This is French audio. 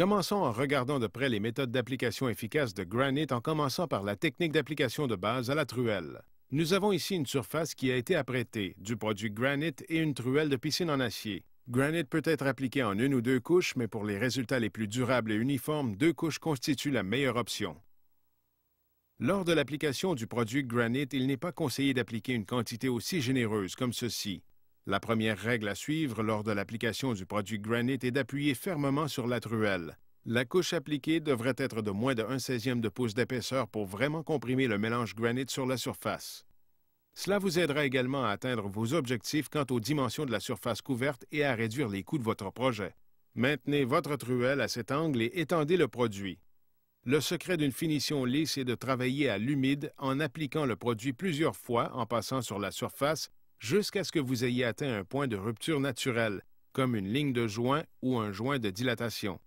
Commençons en regardant de près les méthodes d'application efficaces de Granit en commençant par la technique d'application de base à la truelle. Nous avons ici une surface qui a été apprêtée, du produit Granite et une truelle de piscine en acier. Granite peut être appliqué en une ou deux couches, mais pour les résultats les plus durables et uniformes, deux couches constituent la meilleure option. Lors de l'application du produit Granit, il n'est pas conseillé d'appliquer une quantité aussi généreuse comme ceci. La première règle à suivre lors de l'application du produit Granite est d'appuyer fermement sur la truelle. La couche appliquée devrait être de moins de 1 16e de pouce d'épaisseur pour vraiment comprimer le mélange Granite sur la surface. Cela vous aidera également à atteindre vos objectifs quant aux dimensions de la surface couverte et à réduire les coûts de votre projet. Maintenez votre truelle à cet angle et étendez le produit. Le secret d'une finition lisse est de travailler à l'humide en appliquant le produit plusieurs fois en passant sur la surface jusqu'à ce que vous ayez atteint un point de rupture naturelle, comme une ligne de joint ou un joint de dilatation.